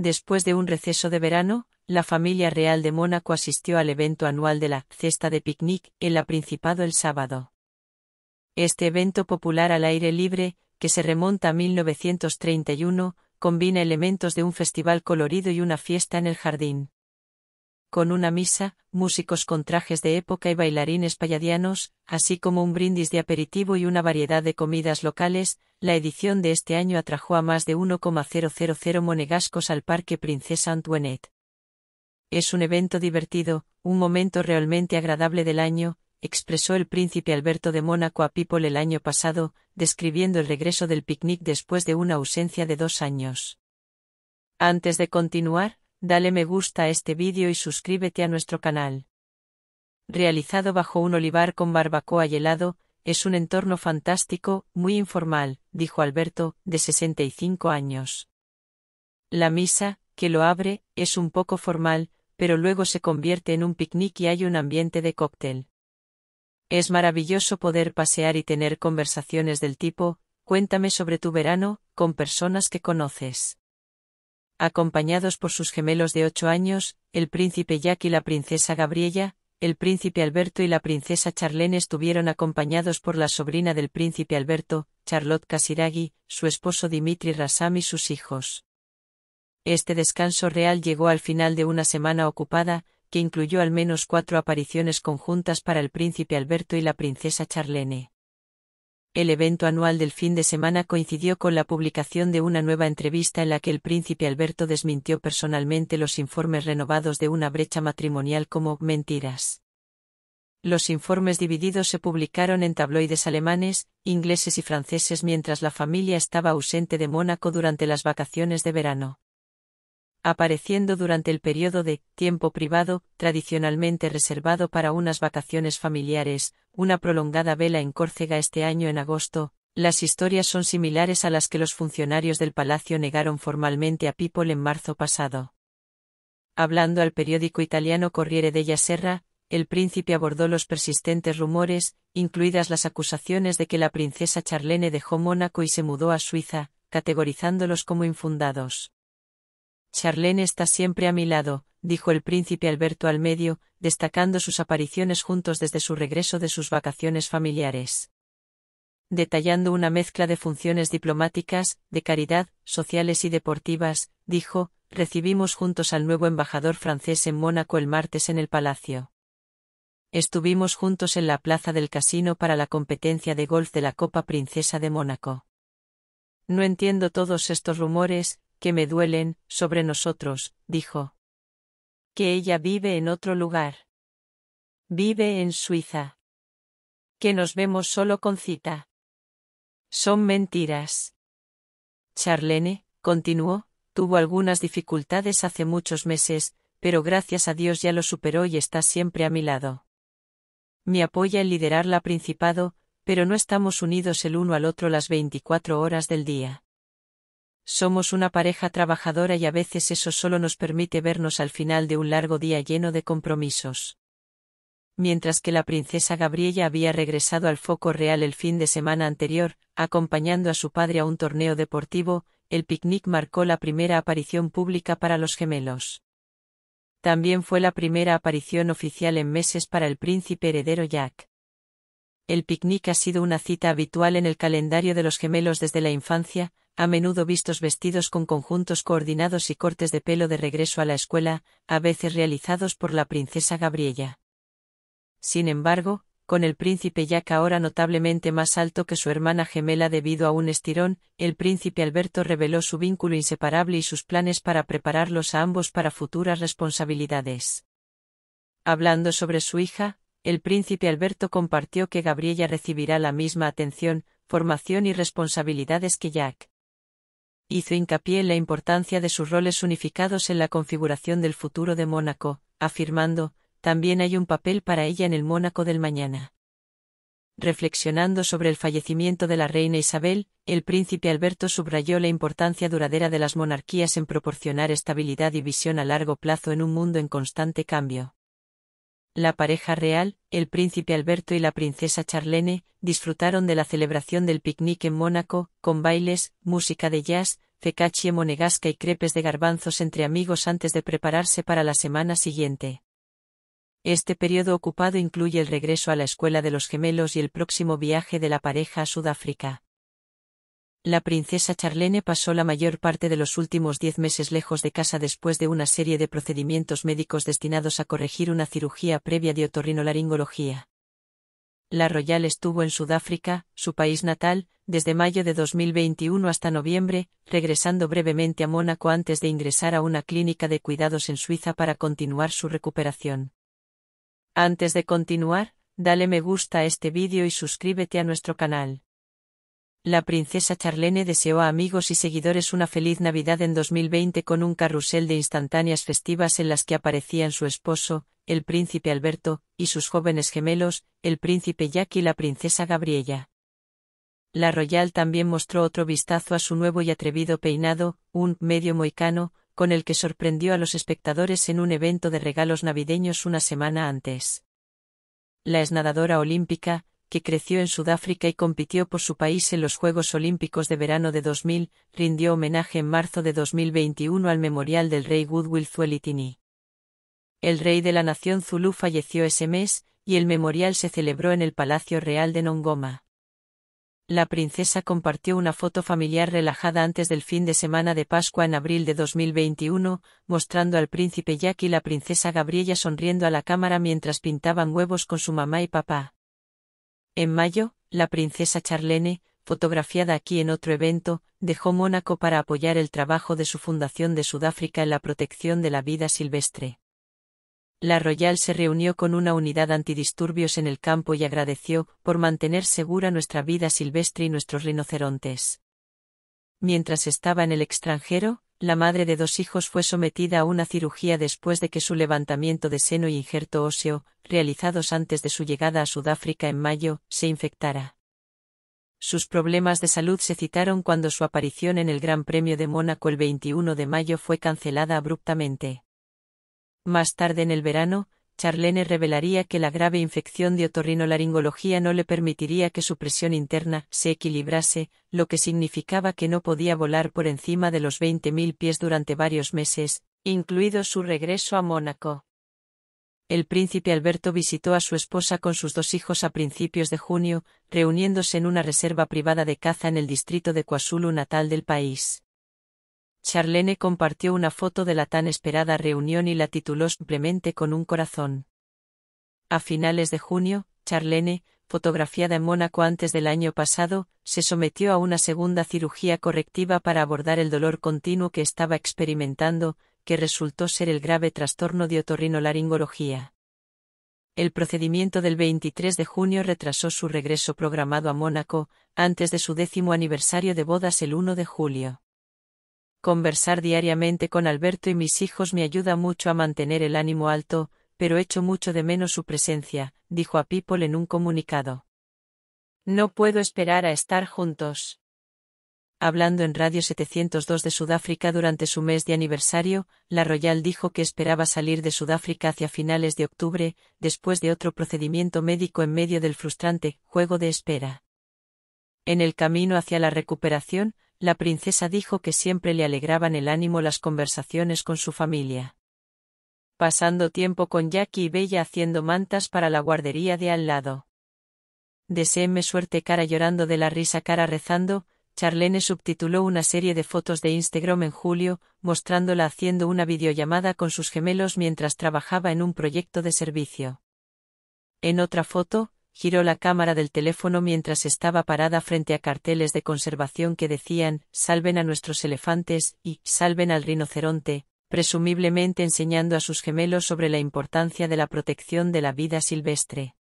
Después de un receso de verano, la familia real de Mónaco asistió al evento anual de la cesta de picnic en la Principado el sábado. Este evento popular al aire libre, que se remonta a 1931, combina elementos de un festival colorido y una fiesta en el jardín con una misa, músicos con trajes de época y bailarines payadianos, así como un brindis de aperitivo y una variedad de comidas locales, la edición de este año atrajo a más de 1,000 monegascos al Parque Princesa Antoinette. Es un evento divertido, un momento realmente agradable del año, expresó el príncipe Alberto de Mónaco a People el año pasado, describiendo el regreso del picnic después de una ausencia de dos años. Antes de continuar, Dale me gusta a este vídeo y suscríbete a nuestro canal. Realizado bajo un olivar con barbacoa y helado, es un entorno fantástico, muy informal, dijo Alberto, de 65 años. La misa, que lo abre, es un poco formal, pero luego se convierte en un picnic y hay un ambiente de cóctel. Es maravilloso poder pasear y tener conversaciones del tipo, cuéntame sobre tu verano, con personas que conoces acompañados por sus gemelos de ocho años, el príncipe Jack y la princesa Gabriella, el príncipe Alberto y la princesa Charlene estuvieron acompañados por la sobrina del príncipe Alberto, Charlotte Casiraghi, su esposo Dimitri Rassam y sus hijos. Este descanso real llegó al final de una semana ocupada, que incluyó al menos cuatro apariciones conjuntas para el príncipe Alberto y la princesa Charlene el evento anual del fin de semana coincidió con la publicación de una nueva entrevista en la que el príncipe Alberto desmintió personalmente los informes renovados de una brecha matrimonial como mentiras. Los informes divididos se publicaron en tabloides alemanes, ingleses y franceses mientras la familia estaba ausente de Mónaco durante las vacaciones de verano apareciendo durante el periodo de tiempo privado, tradicionalmente reservado para unas vacaciones familiares, una prolongada vela en Córcega este año en agosto, las historias son similares a las que los funcionarios del palacio negaron formalmente a People en marzo pasado. Hablando al periódico italiano Corriere della Serra, el príncipe abordó los persistentes rumores, incluidas las acusaciones de que la princesa Charlene dejó Mónaco y se mudó a Suiza, categorizándolos como infundados. Charlene está siempre a mi lado, dijo el príncipe Alberto al medio, destacando sus apariciones juntos desde su regreso de sus vacaciones familiares. Detallando una mezcla de funciones diplomáticas, de caridad, sociales y deportivas, dijo, recibimos juntos al nuevo embajador francés en Mónaco el martes en el palacio. Estuvimos juntos en la plaza del casino para la competencia de golf de la Copa Princesa de Mónaco. No entiendo todos estos rumores, que me duelen, sobre nosotros, dijo. Que ella vive en otro lugar. Vive en Suiza. Que nos vemos solo con cita. Son mentiras. Charlene, continuó, tuvo algunas dificultades hace muchos meses, pero gracias a Dios ya lo superó y está siempre a mi lado. Me apoya en liderar la Principado, pero no estamos unidos el uno al otro las 24 horas del día. Somos una pareja trabajadora y a veces eso solo nos permite vernos al final de un largo día lleno de compromisos. Mientras que la princesa Gabriella había regresado al foco real el fin de semana anterior, acompañando a su padre a un torneo deportivo, el picnic marcó la primera aparición pública para los gemelos. También fue la primera aparición oficial en meses para el príncipe heredero Jack. El picnic ha sido una cita habitual en el calendario de los gemelos desde la infancia, a menudo vistos vestidos con conjuntos coordinados y cortes de pelo de regreso a la escuela, a veces realizados por la princesa Gabriella. Sin embargo, con el príncipe Jack ahora notablemente más alto que su hermana gemela debido a un estirón, el príncipe Alberto reveló su vínculo inseparable y sus planes para prepararlos a ambos para futuras responsabilidades. Hablando sobre su hija, el príncipe Alberto compartió que Gabriella recibirá la misma atención, formación y responsabilidades que Jack hizo hincapié en la importancia de sus roles unificados en la configuración del futuro de Mónaco, afirmando, también hay un papel para ella en el Mónaco del mañana. Reflexionando sobre el fallecimiento de la reina Isabel, el príncipe Alberto subrayó la importancia duradera de las monarquías en proporcionar estabilidad y visión a largo plazo en un mundo en constante cambio. La pareja real, el príncipe Alberto y la princesa Charlene, disfrutaron de la celebración del picnic en Mónaco, con bailes, música de jazz, fecachie monegasca y crepes de garbanzos entre amigos antes de prepararse para la semana siguiente. Este periodo ocupado incluye el regreso a la escuela de los gemelos y el próximo viaje de la pareja a Sudáfrica. La princesa Charlene pasó la mayor parte de los últimos diez meses lejos de casa después de una serie de procedimientos médicos destinados a corregir una cirugía previa de otorrinolaringología. La Royal estuvo en Sudáfrica, su país natal, desde mayo de 2021 hasta noviembre, regresando brevemente a Mónaco antes de ingresar a una clínica de cuidados en Suiza para continuar su recuperación. Antes de continuar, dale me gusta a este vídeo y suscríbete a nuestro canal la princesa Charlene deseó a amigos y seguidores una feliz Navidad en 2020 con un carrusel de instantáneas festivas en las que aparecían su esposo, el príncipe Alberto, y sus jóvenes gemelos, el príncipe Jack y la princesa Gabriella. La Royal también mostró otro vistazo a su nuevo y atrevido peinado, un medio moicano, con el que sorprendió a los espectadores en un evento de regalos navideños una semana antes. La esnadadora olímpica, que creció en Sudáfrica y compitió por su país en los Juegos Olímpicos de Verano de 2000, rindió homenaje en marzo de 2021 al memorial del rey Goodwill Zuelitini. El rey de la nación Zulu falleció ese mes, y el memorial se celebró en el Palacio Real de Nongoma. La princesa compartió una foto familiar relajada antes del fin de semana de Pascua en abril de 2021, mostrando al príncipe Jack y la princesa Gabriella sonriendo a la cámara mientras pintaban huevos con su mamá y papá. En mayo, la princesa Charlene, fotografiada aquí en otro evento, dejó Mónaco para apoyar el trabajo de su Fundación de Sudáfrica en la protección de la vida silvestre. La Royal se reunió con una unidad antidisturbios en el campo y agradeció por mantener segura nuestra vida silvestre y nuestros rinocerontes. Mientras estaba en el extranjero, la madre de dos hijos fue sometida a una cirugía después de que su levantamiento de seno y injerto óseo realizados antes de su llegada a Sudáfrica en mayo, se infectara. Sus problemas de salud se citaron cuando su aparición en el Gran Premio de Mónaco el 21 de mayo fue cancelada abruptamente. Más tarde en el verano, Charlene revelaría que la grave infección de otorrinolaringología no le permitiría que su presión interna se equilibrase, lo que significaba que no podía volar por encima de los 20.000 pies durante varios meses, incluido su regreso a Mónaco el príncipe Alberto visitó a su esposa con sus dos hijos a principios de junio, reuniéndose en una reserva privada de caza en el distrito de KwaZulu natal del país. Charlene compartió una foto de la tan esperada reunión y la tituló simplemente con un corazón. A finales de junio, Charlene, fotografiada en Mónaco antes del año pasado, se sometió a una segunda cirugía correctiva para abordar el dolor continuo que estaba experimentando, que resultó ser el grave trastorno de otorrinolaringología. El procedimiento del 23 de junio retrasó su regreso programado a Mónaco, antes de su décimo aniversario de bodas el 1 de julio. Conversar diariamente con Alberto y mis hijos me ayuda mucho a mantener el ánimo alto, pero echo mucho de menos su presencia, dijo a People en un comunicado. No puedo esperar a estar juntos. Hablando en Radio 702 de Sudáfrica durante su mes de aniversario, la Royal dijo que esperaba salir de Sudáfrica hacia finales de octubre, después de otro procedimiento médico en medio del frustrante juego de espera. En el camino hacia la recuperación, la princesa dijo que siempre le alegraban el ánimo las conversaciones con su familia. Pasando tiempo con Jackie y Bella haciendo mantas para la guardería de al lado. Deseéme suerte cara llorando de la risa cara rezando, Charlene subtituló una serie de fotos de Instagram en julio, mostrándola haciendo una videollamada con sus gemelos mientras trabajaba en un proyecto de servicio. En otra foto, giró la cámara del teléfono mientras estaba parada frente a carteles de conservación que decían Salven a nuestros elefantes y Salven al rinoceronte, presumiblemente enseñando a sus gemelos sobre la importancia de la protección de la vida silvestre.